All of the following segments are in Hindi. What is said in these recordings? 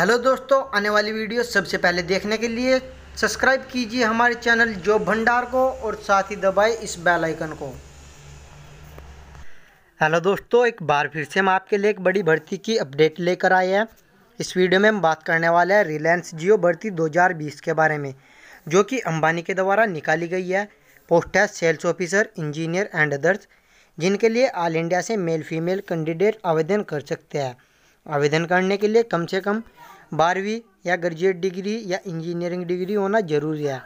हेलो दोस्तों आने वाली वीडियो सबसे पहले देखने के लिए सब्सक्राइब कीजिए हमारे चैनल जॉब भंडार को और साथ ही दबाए इस बेल आइकन को हेलो दोस्तों एक बार फिर से हम आपके लिए एक बड़ी भर्ती की अपडेट लेकर आए हैं इस वीडियो में हम बात करने वाले हैं रिलायंस जियो भर्ती 2020 के बारे में जो कि अंबानी के द्वारा निकाली गई है पोस्ट है sales officer engineer and others जिनके लिए ऑल इंडिया से मेल फीमेल कैंडिडेट आवेदन कर सकते हैं आवेदन करने के लिए कम से कम बारहवीं या ग्रेजुएट डिग्री या इंजीनियरिंग डिग्री होना ज़रूरी है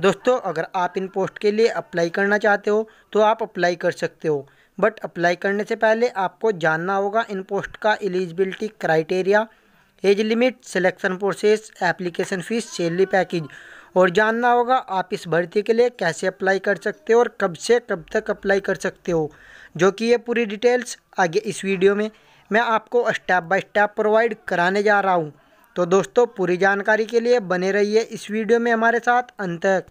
दोस्तों अगर आप इन पोस्ट के लिए अप्लाई करना चाहते हो तो आप अप्लाई कर सकते हो बट अप्लाई करने से पहले आपको जानना होगा इन पोस्ट का eligibility criteria age limit selection process application fees salary package और जानना होगा आप इस भर्ती के लिए कैसे अप्लाई कर सकते हो और कब से कब तक अप्लाई कर सकते हो जो कि ये पूरी डिटेल्स आगे इस वीडियो में मैं आपको स्टेप बाय स्टेप प्रोवाइड कराने जा रहा हूँ तो दोस्तों पूरी जानकारी के लिए बने रहिए इस वीडियो में हमारे साथ अंत तक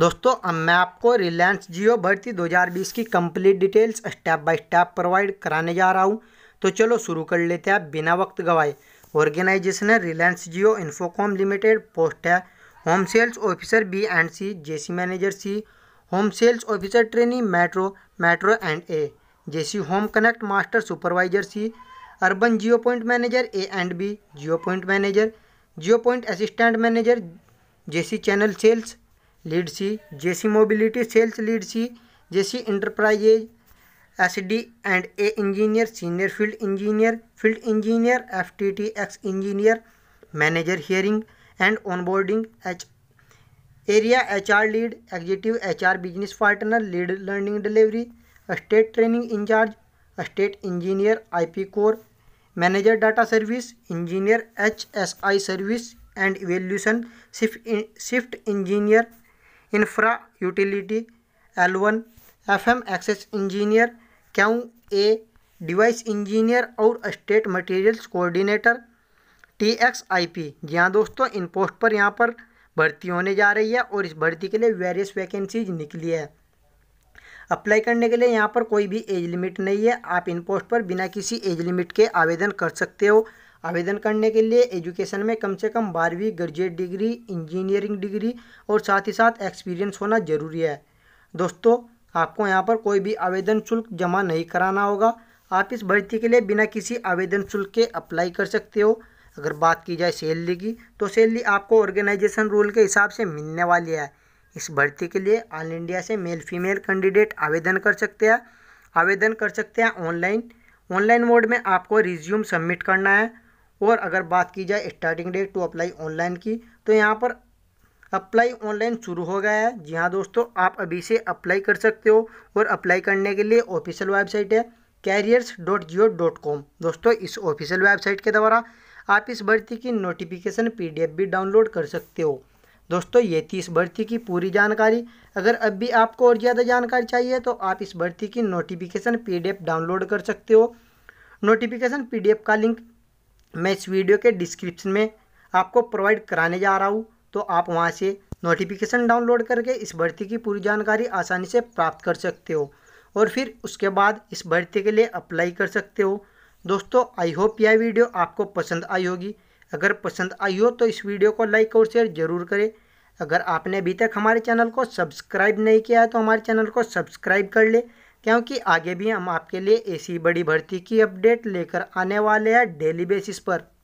दोस्तों अब मैं आपको रिलायंस जियो भर्ती 2020 की complete details step by step provide कराने जा रहा हूँ तो चलो शुरू कर लेते हैं बिना वक्त गवाए ऑर्गेनाइजेशन है रिलायंस जियो इन्फोकॉम लिमिटेड पोस्ट है home sales officer B and C J manager C home sales officer training metro metro and A जैसी home connect master supervisor C urban Jio point manager A and B Jio point manager Jio point assistant manager C channel sales lead C C mobility sales lead C C enterprises S D and A engineer senior field engineer field engineer F T T X engineer manager hiring and onboarding H area H R lead executive H R business partner lead learning delivery state training in-charge state engineer IP core manager data service engineer H S I service and evolution shift engineer infra utility L one F M access engineer क्यों ए डिवाइस इंजीनियर और state materials coordinator T X I P G हाँ दोस्तों इन पोस्ट पर यहाँ पर भर्ती होने जा रही है और इस भर्ती के लिए वेरियस वैकेंसीज निकली है अप्लाई करने के लिए यहाँ पर कोई भी एज लिमिट नहीं है आप इन पोस्ट पर बिना किसी एज लिमिट के आवेदन कर सकते हो आवेदन करने के लिए एजुकेशन में कम से कम बारहवीं ग्रेजुएट डिग्री इंजीनियरिंग डिग्री और साथ ही साथ एक्सपीरियंस होना ज़रूरी है दोस्तों आपको यहाँ पर कोई भी आवेदन शुल्क जमा नहीं कराना होगा आप इस भर्ती के लिए बिना किसी आवेदन शुल्क के अप्लाई कर सकते हो अगर बात की जाए सैलरी की तो सैलरी आपको ऑर्गेनाइजेशन रूल के हिसाब से मिलने वाली है इस भर्ती के लिए ऑल इंडिया से मेल फीमेल कैंडिडेट आवेदन कर सकते हैं आवेदन कर सकते हैं ऑनलाइन ऑनलाइन मोड में आपको रिज्यूम सबमिट करना है और अगर बात की जाए starting date to apply online की तो यहाँ पर अप्लाई ऑनलाइन शुरू हो गया है जी हाँ दोस्तों आप अभी से अप्लाई कर सकते हो और अप्लाई करने के लिए ऑफिशियल वेबसाइट है careers dot Jio dot com दोस्तों इस ऑफिशियल वेबसाइट के द्वारा आप इस भर्ती की नोटिफिकेशन पीडीएफ भी डाउनलोड कर सकते हो दोस्तों ये थी इस भर्ती की पूरी जानकारी अगर अब भी आपको और ज़्यादा जानकारी चाहिए तो आप इस भर्ती की नोटिफिकेशन पीडीएफ डाउनलोड कर सकते हो नोटिफिकेशन पीडीएफ का लिंक मैं इस वीडियो के डिस्क्रिप्शन में आपको प्रोवाइड कराने जा रहा हूँ तो आप वहाँ से नोटिफिकेशन डाउनलोड करके इस भर्ती की पूरी जानकारी आसानी से प्राप्त कर सकते हो और फिर उसके बाद इस भर्ती के लिए अप्लाई कर सकते हो दोस्तों आई होप यह वीडियो आपको पसंद आई होगी अगर पसंद आई हो तो इस वीडियो को लाइक और शेयर ज़रूर करें अगर आपने अभी तक हमारे चैनल को सब्सक्राइब नहीं किया है तो हमारे चैनल को सब्सक्राइब कर ले क्योंकि आगे भी हम आपके लिए ऐसी बड़ी भर्ती की अपडेट लेकर आने वाले हैं डेली बेसिस पर